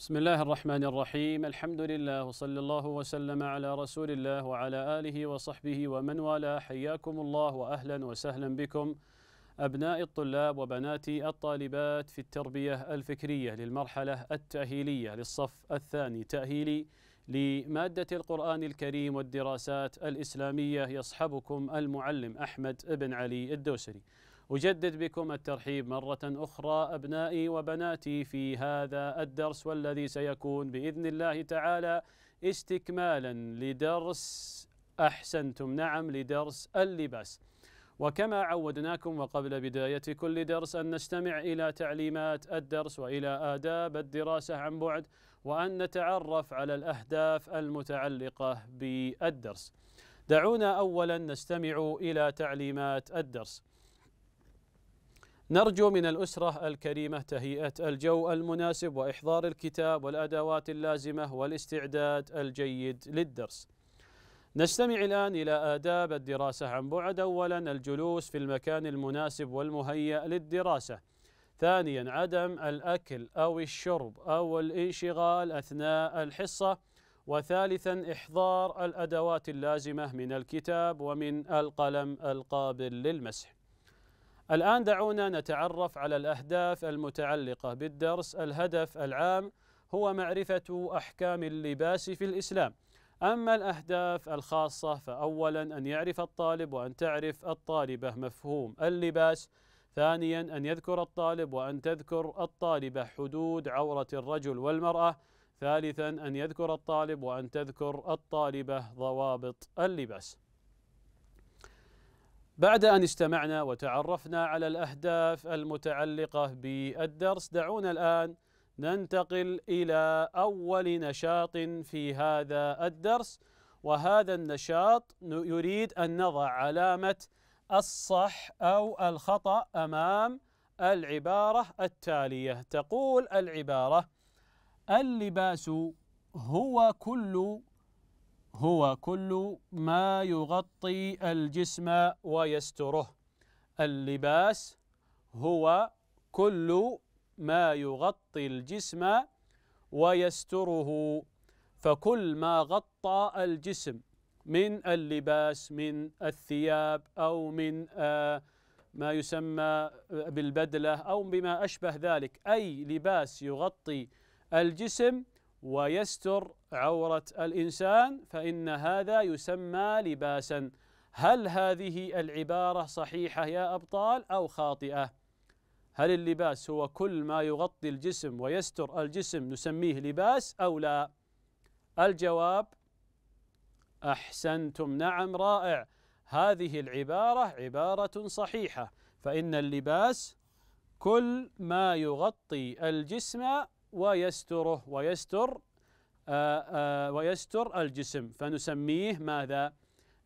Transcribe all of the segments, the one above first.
بسم الله الرحمن الرحيم الحمد لله وصلى الله وسلم على رسول الله وعلى آله وصحبه ومن والاه حياكم الله وأهلا وسهلا بكم أبناء الطلاب وبنات الطالبات في التربية الفكرية للمرحلة التأهيلية للصف الثاني تأهيلي لمادة القرآن الكريم والدراسات الإسلامية يصحبكم المعلم أحمد بن علي الدوسري أجدد بكم الترحيب مرة أخرى أبنائي وبناتي في هذا الدرس والذي سيكون بإذن الله تعالى استكمالا لدرس أحسنتم نعم لدرس اللباس وكما عودناكم وقبل بداية كل درس أن نستمع إلى تعليمات الدرس وإلى آداب الدراسة عن بعد وأن نتعرف على الأهداف المتعلقة بالدرس دعونا أولا نستمع إلى تعليمات الدرس نرجو من الأسرة الكريمة تهيئة الجو المناسب وإحضار الكتاب والأدوات اللازمة والاستعداد الجيد للدرس. نستمع الآن إلى آداب الدراسة عن بعد أولا الجلوس في المكان المناسب والمهيأ للدراسة ثانيا عدم الأكل أو الشرب أو الانشغال أثناء الحصة وثالثا إحضار الأدوات اللازمة من الكتاب ومن القلم القابل للمسح الآن دعونا نتعرف على الأهداف المتعلقة بالدرس الهدف العام هو معرفة أحكام اللباس في الإسلام أما الأهداف الخاصة فأولا أن يعرف الطالب وأن تعرف الطالبة مفهوم اللباس ثانيا أن يذكر الطالب وأن تذكر الطالبة حدود عورة الرجل والمرأة ثالثا أن يذكر الطالب وأن تذكر الطالبة ضوابط اللباس بعد أن استمعنا وتعرفنا على الأهداف المتعلقة بالدرس دعونا الآن ننتقل إلى أول نشاط في هذا الدرس وهذا النشاط يريد أن نضع علامة الصح أو الخطأ أمام العبارة التالية تقول العبارة اللباس هو كل هو كل ما يغطي الجسم ويستره اللباس هو كل ما يغطي الجسم ويستره فكل ما غطى الجسم من اللباس من الثياب او من آه، ما يسمى بالبدله او بما اشبه ذلك اي لباس يغطي الجسم ويستر عورة الإنسان فإن هذا يسمى لباسا هل هذه العبارة صحيحة يا أبطال أو خاطئة هل اللباس هو كل ما يغطي الجسم ويستر الجسم نسميه لباس أو لا الجواب أحسنتم نعم رائع هذه العبارة عبارة صحيحة فإن اللباس كل ما يغطي الجسم ويستره ويستر آه، آه، ويستر الجسم فنسميه ماذا؟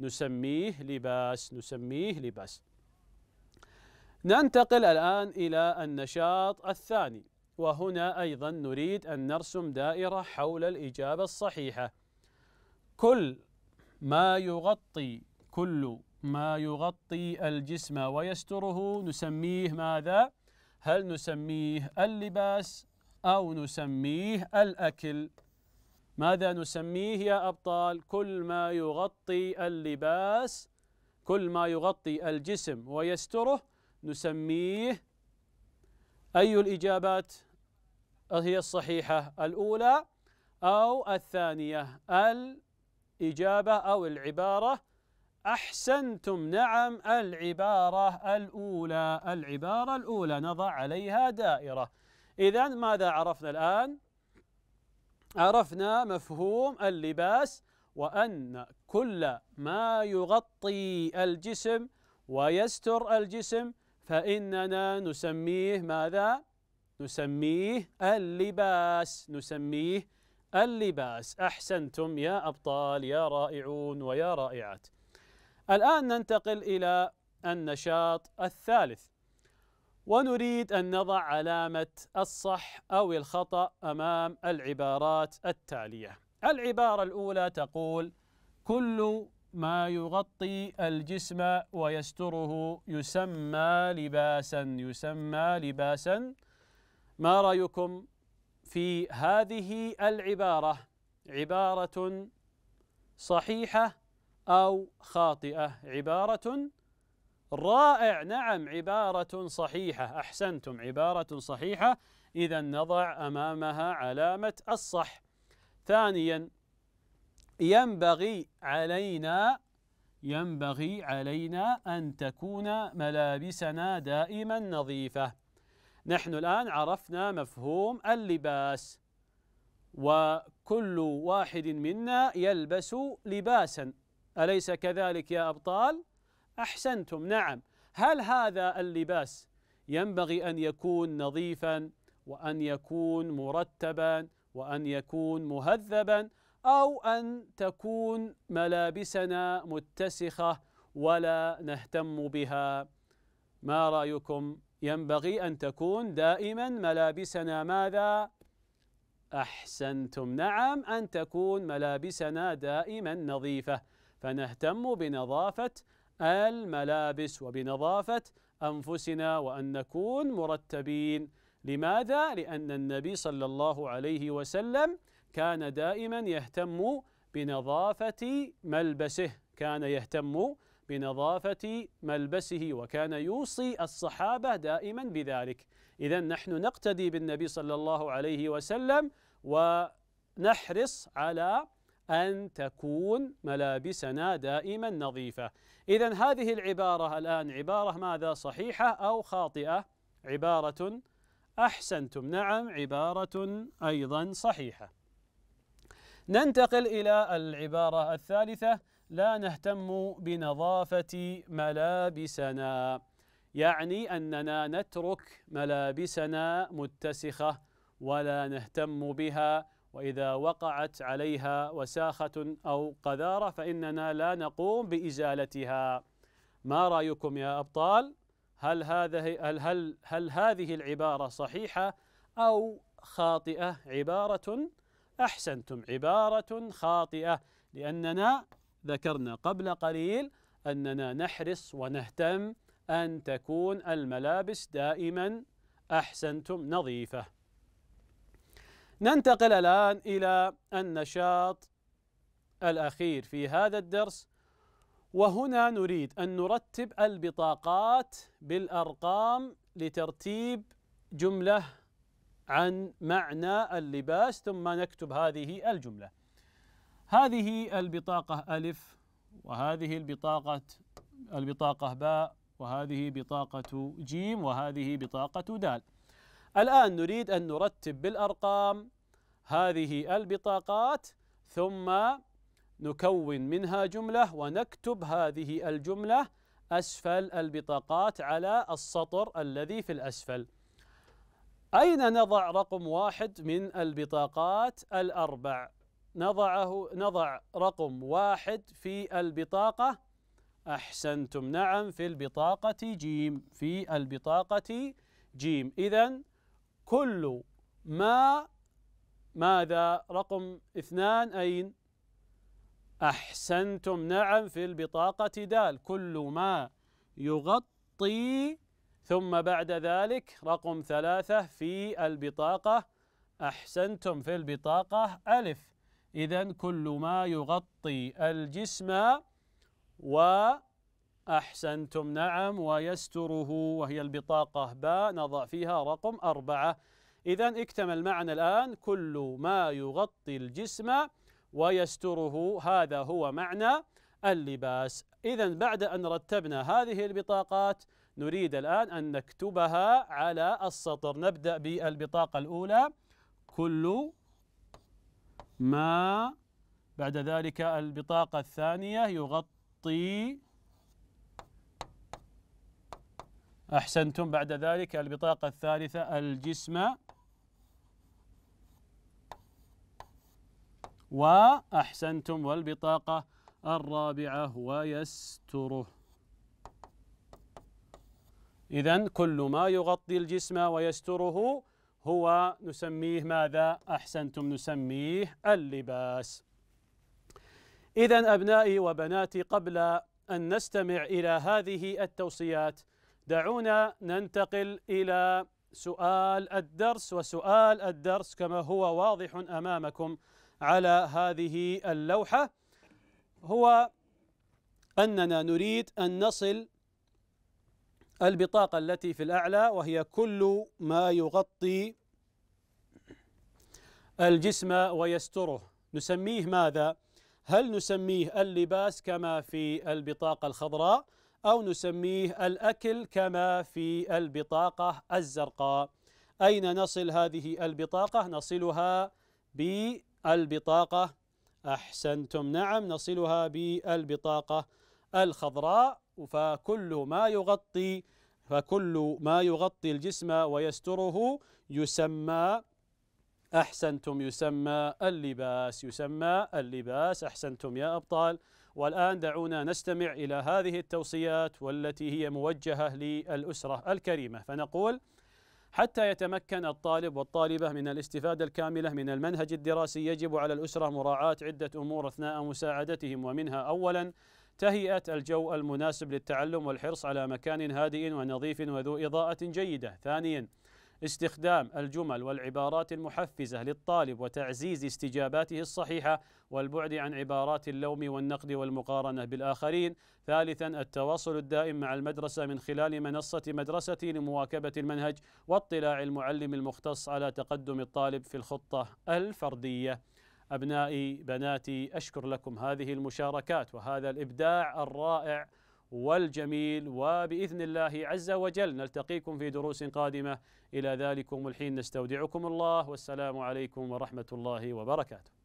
نسميه لباس نسميه لباس ننتقل الآن إلى النشاط الثاني وهنا أيضا نريد أن نرسم دائرة حول الإجابة الصحيحة كل ما يغطي كل ما يغطي الجسم ويستره نسميه ماذا؟ هل نسميه اللباس أو نسميه الأكل؟ ماذا نسميه يا أبطال كل ما يغطي اللباس كل ما يغطي الجسم ويستره نسميه أي الإجابات هي الصحيحة الأولى أو الثانية الإجابة أو العبارة أحسنتم نعم العبارة الأولى العبارة الأولى نضع عليها دائرة إذا ماذا عرفنا الآن؟ عرفنا مفهوم اللباس وأن كل ما يغطي الجسم ويستر الجسم فإننا نسميه ماذا؟ نسميه اللباس نسميه اللباس أحسنتم يا أبطال يا رائعون ويا رائعات الآن ننتقل إلى النشاط الثالث ونريد أن نضع علامة الصح أو الخطأ أمام العبارات التالية. العبارة الأولى تقول: كل ما يغطي الجسم ويستره يسمى لباسا، يسمى لباسا. ما رأيكم في هذه العبارة؟ عبارة صحيحة أو خاطئة؟ عبارة رائع نعم عبارة صحيحة أحسنتم عبارة صحيحة إذا نضع أمامها علامة الصح ثانيا ينبغي علينا ينبغي علينا أن تكون ملابسنا دائما نظيفة نحن الآن عرفنا مفهوم اللباس وكل واحد منا يلبس لباسا أليس كذلك يا أبطال؟ احسنتم نعم هل هذا اللباس ينبغي ان يكون نظيفا وان يكون مرتبا وان يكون مهذبا او ان تكون ملابسنا متسخه ولا نهتم بها ما رايكم ينبغي ان تكون دائما ملابسنا ماذا احسنتم نعم ان تكون ملابسنا دائما نظيفه فنهتم بنظافه الملابس وبنظافة أنفسنا وأن نكون مرتبين لماذا؟ لأن النبي صلى الله عليه وسلم كان دائما يهتم بنظافة ملبسه كان يهتم بنظافة ملبسه وكان يوصي الصحابة دائما بذلك إذا نحن نقتدي بالنبي صلى الله عليه وسلم ونحرص على أن تكون ملابسنا دائما نظيفة إذا هذه العبارة الآن عبارة ماذا صحيحة أو خاطئة عبارة أحسنتم نعم عبارة أيضا صحيحة ننتقل إلى العبارة الثالثة لا نهتم بنظافة ملابسنا يعني أننا نترك ملابسنا متسخة ولا نهتم بها واذا وقعت عليها وساخه او قذاره فاننا لا نقوم بازالتها ما رايكم يا ابطال هل هذه هل هل, هل هذه العباره صحيحه او خاطئه عباره احسنتم عباره خاطئه لاننا ذكرنا قبل قليل اننا نحرص ونهتم ان تكون الملابس دائما احسنتم نظيفه ننتقل الآن إلى النشاط الأخير في هذا الدرس وهنا نريد أن نرتب البطاقات بالأرقام لترتيب جملة عن معنى اللباس ثم نكتب هذه الجملة هذه البطاقة ألف وهذه البطاقة البطاقة باء وهذه بطاقة جيم وهذه بطاقة دال الآن نريد أن نرتب بالأرقام هذه البطاقات ثم نكون منها جملة ونكتب هذه الجملة أسفل البطاقات على السطر الذي في الأسفل أين نضع رقم واحد من البطاقات الأربع نضعه نضع رقم واحد في البطاقة أحسنتم نعم في البطاقة جيم في البطاقة جيم إذا كل ما ماذا رقم اثنان أين أحسنتم نعم في البطاقة دال كل ما يغطي ثم بعد ذلك رقم ثلاثة في البطاقة أحسنتم في البطاقة ألف إذا كل ما يغطي الجسم و أحسنتم نعم ويستره وهي البطاقة باء نضع فيها رقم أربعة إذا اكتمل معنا الآن كل ما يغطي الجسم ويستره هذا هو معنى اللباس إذا بعد أن رتبنا هذه البطاقات نريد الآن أن نكتبها على السطر نبدأ بالبطاقة الأولى كل ما بعد ذلك البطاقة الثانية يغطي أحسنتم بعد ذلك البطاقة الثالثة الجسم وأحسنتم والبطاقة الرابعة ويستره إذا كل ما يغطي الجسم ويستره هو نسميه ماذا؟ أحسنتم نسميه اللباس إذا أبنائي وبناتي قبل أن نستمع إلى هذه التوصيات دعونا ننتقل إلى سؤال الدرس وسؤال الدرس كما هو واضح أمامكم على هذه اللوحة هو أننا نريد أن نصل البطاقة التي في الأعلى وهي كل ما يغطي الجسم ويستره نسميه ماذا؟ هل نسميه اللباس كما في البطاقة الخضراء؟ أو نسميه الأكل كما في البطاقة الزرقاء أين نصل هذه البطاقة؟ نصلها بالبطاقة أحسنتم نعم نصلها بالبطاقة الخضراء فكل ما يغطي فكل ما يغطي الجسم ويستره يسمى أحسنتم يسمى اللباس يسمى اللباس أحسنتم يا أبطال والآن دعونا نستمع إلى هذه التوصيات والتي هي موجهة للأسرة الكريمة فنقول حتى يتمكن الطالب والطالبة من الاستفادة الكاملة من المنهج الدراسي يجب على الأسرة مراعاة عدة أمور أثناء مساعدتهم ومنها أولاً تهيئة الجو المناسب للتعلم والحرص على مكان هادئ ونظيف وذو إضاءة جيدة ثانياً استخدام الجمل والعبارات المحفزة للطالب وتعزيز استجاباته الصحيحة والبعد عن عبارات اللوم والنقد والمقارنة بالآخرين ثالثا التواصل الدائم مع المدرسة من خلال منصة مدرستي لمواكبة المنهج واطلاع المعلم المختص على تقدم الطالب في الخطة الفردية أبنائي بناتي أشكر لكم هذه المشاركات وهذا الإبداع الرائع والجميل وبإذن الله عز وجل نلتقيكم في دروس قادمة إلى ذلكم الحين نستودعكم الله والسلام عليكم ورحمة الله وبركاته